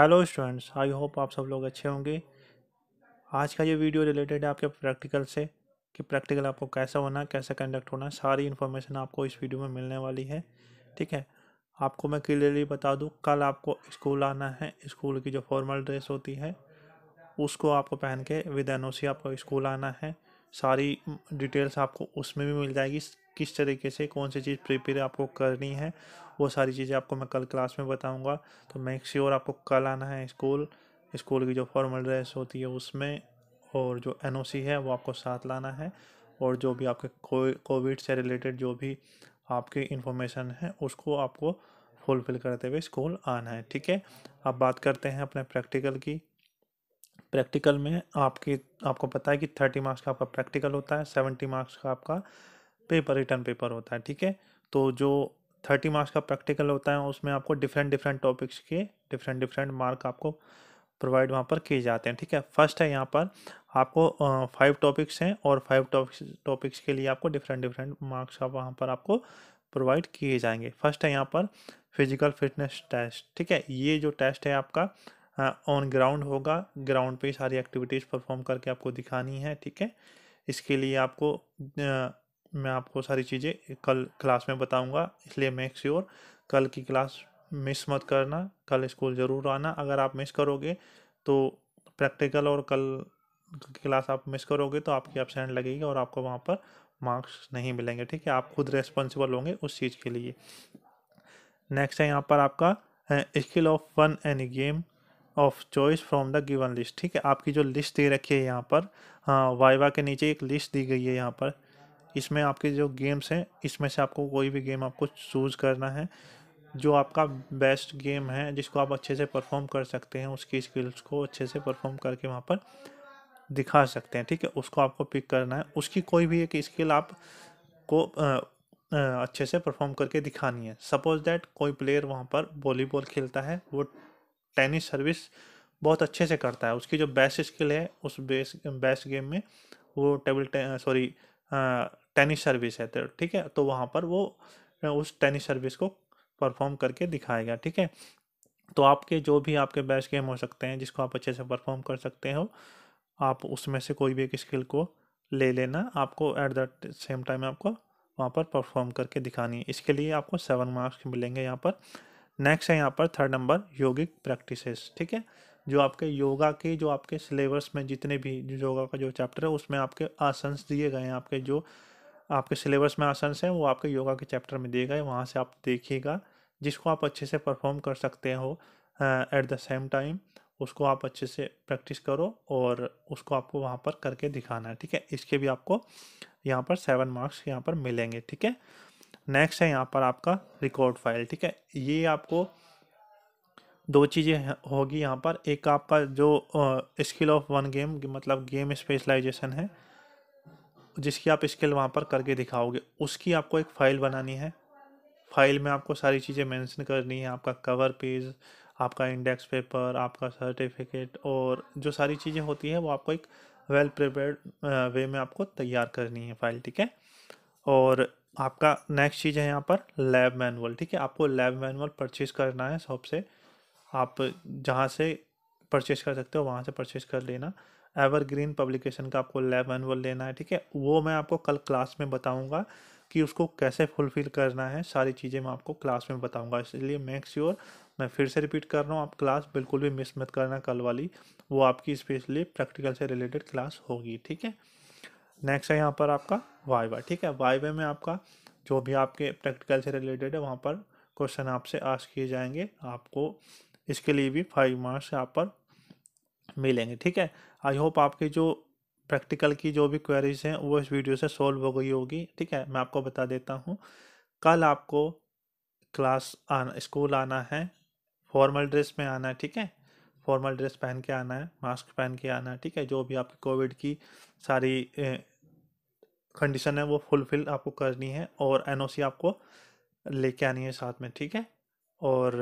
hello students I hope आप सब लोग अच्छे होंगे आज का ये वीडियो रिलेटेड है आपके प्रैक्टिकल से कि प्रैक्टिकल आपको कैसा होना है कैसे कंडक्ट होना है सारी इन्फॉर्मेशन आपको इस वीडियो में मिलने वाली है ठीक है आपको मैं क्लियरली बता दूँ कल आपको स्कूल आना है स्कूल की जो फॉर्मल ड्रेस होती है उसको आपको पहन के विद एन आपको स्कूल आना है सारी डिटेल्स आपको उसमें भी मिल जाएगी किस तरीके से कौन सी चीज़ प्रिपेयर आपको करनी है वो सारी चीज़ें आपको मैं कल क्लास में बताऊंगा तो मेक श्योर आपको कल आना है स्कूल स्कूल की जो फॉर्मल ड्रेस होती है उसमें और जो एन है वो आपको साथ लाना है और जो भी आपके कोविड से रिलेटेड जो भी आपकी इन्फॉर्मेशन है उसको आपको फुलफिल करते हुए स्कूल आना है ठीक है अब बात करते हैं अपने प्रैक्टिकल की प्रैक्टिकल में आपके आपको पता है कि थर्टी मार्क्स का आपका प्रैक्टिकल होता है सेवेंटी मार्क्स का आपका पेपर रिटर्न पेपर होता है ठीक है तो जो थर्टी मार्क्स का प्रैक्टिकल होता है उसमें आपको डिफरेंट डिफरेंट टॉपिक्स के डिफरेंट डिफरेंट मार्क आपको प्रोवाइड वहाँ पर किए जाते हैं ठीक है फर्स्ट है यहाँ पर आपको फाइव टॉपिक्स हैं और फाइव टॉपिक्स टॉपिक्स के लिए आपको डिफरेंट डिफरेंट मार्क्स का वहाँ पर आपको प्रोवाइड किए जाएंगे फर्स्ट है यहाँ पर फिजिकल फिटनेस टेस्ट ठीक है ये जो टेस्ट है आपका ऑन हाँ, ग्राउंड होगा ग्राउंड पे ही सारी एक्टिविटीज़ परफॉर्म करके आपको दिखानी है ठीक है इसके लिए आपको आ, मैं आपको सारी चीज़ें कल क्लास में बताऊंगा इसलिए मेक श्योर कल की क्लास मिस मत करना कल स्कूल ज़रूर आना अगर आप मिस करोगे तो प्रैक्टिकल और कल की क्लास आप मिस करोगे तो आपकी एबसेंट लगेगी और आपको वहाँ पर मार्क्स नहीं मिलेंगे ठीक है आप खुद रेस्पॉन्सिबल होंगे उस चीज़ के लिए नेक्स्ट है यहाँ पर आपका skill of fun any game of choice from the given list ठीक है आपकी जो लिस्ट दे रखी है यहाँ पर हाँ वाइवा के नीचे एक लिस्ट दी गई है यहाँ पर इसमें आपके जो गेम्स हैं इसमें से आपको कोई भी गेम आपको चूज़ करना है जो आपका बेस्ट गेम है जिसको आप अच्छे से परफॉर्म कर सकते हैं उसकी स्किल्स को अच्छे से परफॉर्म करके वहाँ पर दिखा सकते हैं ठीक है उसको आपको पिक करना है उसकी कोई भी एक स्किल आप को आ, अच्छे से परफॉर्म करके दिखानी है सपोज़ दैट कोई प्लेयर वहाँ पर वॉलीबॉल खेलता है वो टेनिस सर्विस बहुत अच्छे से करता है उसकी जो बेस्ट स्किल है उस बेस बेस्ट गेम में वो टेबल सॉरी टेनिस सर्विस है तो ठीक है तो वहाँ पर वो उस टेनिस सर्विस को परफॉर्म करके दिखाएगा ठीक है तो आपके जो भी आपके बेस्ट गेम हो सकते हैं जिसको आप अच्छे से परफॉर्म कर सकते हो आप उसमें से कोई भी एक स्किल को ले लेना आपको एट द सेम टाइम आपको वहाँ पर परफॉर्म करके दिखानी है इसके लिए आपको सेवन मार्क्स मिलेंगे यहाँ पर नेक्स्ट है यहाँ पर थर्ड नंबर योगिक प्रैक्टिसेस ठीक है जो आपके योगा के जो आपके सिलेबस में जितने भी योगा का जो चैप्टर है उसमें आपके आसन दिए गए हैं आपके जो आपके सिलेबस में आसन हैं वो आपके योगा के चैप्टर में दिए गए वहाँ से आप देखिएगा जिसको आप अच्छे से परफॉर्म कर सकते हो एट द सेम टाइम उसको आप अच्छे से प्रैक्टिस करो और उसको आपको वहाँ पर करके दिखाना है ठीक है इसके भी आपको यहाँ पर सेवन मार्क्स यहाँ पर मिलेंगे ठीक है नेक्स्ट है यहाँ पर आपका रिकॉर्ड फाइल ठीक है ये आपको दो चीज़ें होगी यहाँ पर एक आपका जो स्किल ऑफ वन गेम मतलब गेम स्पेशलाइजेशन है जिसकी आप स्किल वहाँ पर करके दिखाओगे उसकी आपको एक फ़ाइल बनानी है फाइल में आपको सारी चीज़ें मेंशन करनी है आपका कवर पेज आपका इंडेक्स पेपर आपका सर्टिफिकेट और जो सारी चीज़ें होती हैं वो आपको एक वेल प्रिपेयर्ड वे में आपको तैयार करनी है फाइल ठीक है और आपका नेक्स्ट चीज़ है यहाँ पर लैब मैनुअल ठीक है आपको लैब मैनुअल परचेज करना है शॉप से आप जहाँ से परचेज कर सकते हो वहाँ से परचेज कर लेना एवरग्रीन पब्लिकेशन का आपको लैब मैनुअल लेना है ठीक है वो मैं आपको कल क्लास में बताऊँगा कि उसको कैसे फुलफ़िल करना है सारी चीज़ें मैं आपको क्लास में बताऊँगा इसलिए मेक श्योर मैं फिर से रिपीट कर रहा हूँ आप क्लास बिल्कुल भी मिस मत करना कल वाली वो आपकी स्पेशली प्रैक्टिकल से रिलेटेड क्लास होगी ठीक है नेक्स्ट है यहाँ पर आपका वाइवा ठीक है वाइवा में आपका जो भी आपके प्रैक्टिकल से रिलेटेड है वहाँ पर क्वेश्चन आपसे आज किए जाएंगे आपको इसके लिए भी फाइव मार्क्स यहाँ पर मिलेंगे ठीक है आई होप आपके जो प्रैक्टिकल की जो भी क्वेरीज हैं वो इस वीडियो से सॉल्व हो गई होगी ठीक है मैं आपको बता देता हूँ कल आपको क्लास आना स्कूल आना है फॉर्मल ड्रेस में आना है ठीक है फॉर्मल ड्रेस पहन के आना है मास्क पहन के आना है ठीक है जो भी आपकी कोविड की सारी कंडीशन है वो फुलफिल आपको करनी है और एनओसी आपको लेके आनी है साथ में ठीक है और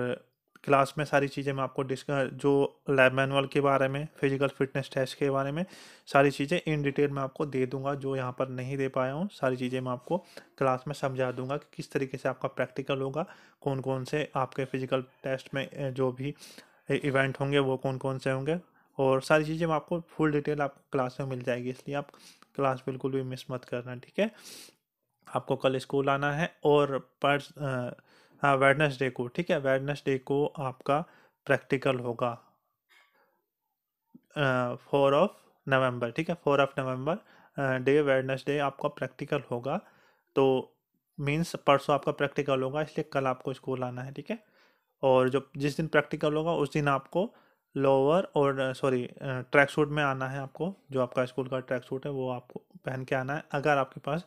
क्लास में सारी चीज़ें मैं आपको डिस्क जो लैब मैनुअल के बारे में फिजिकल फिटनेस टेस्ट के बारे में सारी चीज़ें इन डिटेल मैं आपको दे दूंगा जो यहाँ पर नहीं दे पाया हूँ सारी चीज़ें मैं आपको क्लास में समझा दूंगा कि किस तरीके से आपका प्रैक्टिकल होगा कौन कौन से आपके फिजिकल टेस्ट में जो भी इवेंट होंगे वो कौन कौन से होंगे और सारी चीज़ें आपको फुल डिटेल आपको क्लास में मिल जाएगी इसलिए आप क्लास बिल्कुल भी मिस मत करना ठीक है आपको कल स्कूल आना है और पर्स हाँ डे को ठीक है डे को आपका प्रैक्टिकल होगा फोर ऑफ नवंबर ठीक है four of November day day आपका प्रैक्टिकल होगा तो मीन्स परसों आपका प्रैक्टिकल होगा इसलिए कल आपको स्कूल आना है ठीक है और जब जिस दिन प्रैक्टिकल होगा उस दिन आपको लोअर और सॉरी ट्रैक सूट में आना है आपको जो आपका स्कूल का ट्रैक सूट है वो आपको पहन के आना है अगर आपके पास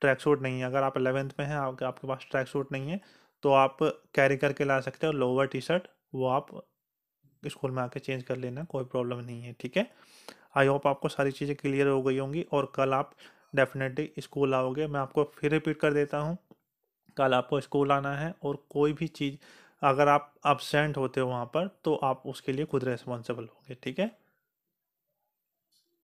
ट्रैक सूट नहीं है अगर आप एलेवेंथ में हैं आपके आपके पास ट्रैक सूट नहीं है तो आप कैरी करके ला सकते हो लोअर टी शर्ट वो आप स्कूल में आके चेंज कर लेना कोई प्रॉब्लम नहीं है ठीक है आई होप आपको सारी चीज़ें क्लियर हो गई होंगी और कल आप डेफिनेटली स्कूल आओगे मैं आपको फिर रिपीट कर देता हूँ कल आपको स्कूल आना है और कोई भी चीज़ अगर आप एबसेंट होते हो वहाँ पर तो आप उसके लिए खुद रेस्पॉन्सिबल होंगे ठीक है